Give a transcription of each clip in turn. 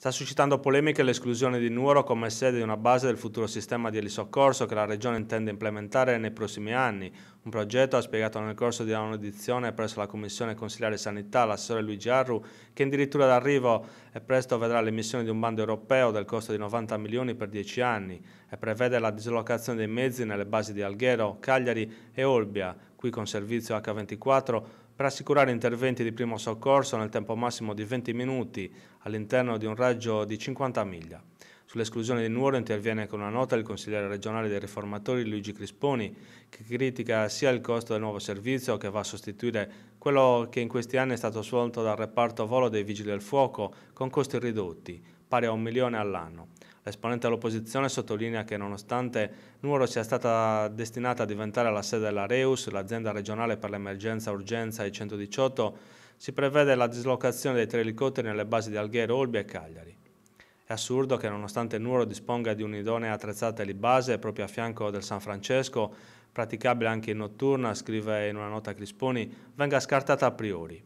Sta suscitando polemiche l'esclusione di Nuoro come sede di una base del futuro sistema di elisoccorso che la Regione intende implementare nei prossimi anni. Un progetto, ha spiegato nel corso di un'audizione presso la Commissione Consigliare Sanità l'assessore Luigi Arru, che addirittura d'arrivo e presto vedrà l'emissione di un bando europeo del costo di 90 milioni per 10 anni e prevede la dislocazione dei mezzi nelle basi di Alghero, Cagliari e Olbia, qui con servizio H24 per assicurare interventi di primo soccorso nel tempo massimo di 20 minuti all'interno di un raggio di 50 miglia. Sull'esclusione di Nuoro interviene con una nota il consigliere regionale dei riformatori Luigi Crisponi, che critica sia il costo del nuovo servizio che va a sostituire quello che in questi anni è stato svolto dal reparto volo dei Vigili del Fuoco con costi ridotti, pari a un milione all'anno. L'esponente dell'opposizione sottolinea che nonostante Nuoro sia stata destinata a diventare la sede della Reus, l'azienda regionale per l'emergenza urgenza i 118, si prevede la dislocazione dei tre elicotteri nelle basi di Alghero, Olbia e Cagliari. È assurdo che nonostante Nuoro disponga di un'idonea attrezzata di base proprio a fianco del San Francesco, praticabile anche in notturna, scrive in una nota Crisponi, venga scartata a priori.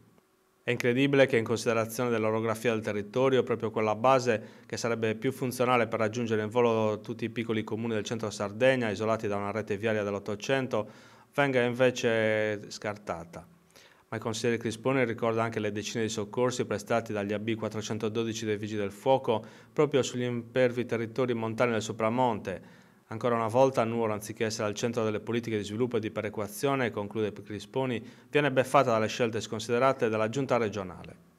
È incredibile che in considerazione dell'orografia del territorio, proprio quella base che sarebbe più funzionale per raggiungere in volo tutti i piccoli comuni del centro Sardegna, isolati da una rete viaria dell'Ottocento, venga invece scartata. Ma il consigliere Crispone ricorda anche le decine di soccorsi prestati dagli AB 412 dei Vigili del Fuoco proprio sugli impervi territori montani del Sopramonte, Ancora una volta Nuoro, anziché essere al centro delle politiche di sviluppo e di perequazione, conclude Crisponi, viene beffata dalle scelte sconsiderate dalla giunta regionale.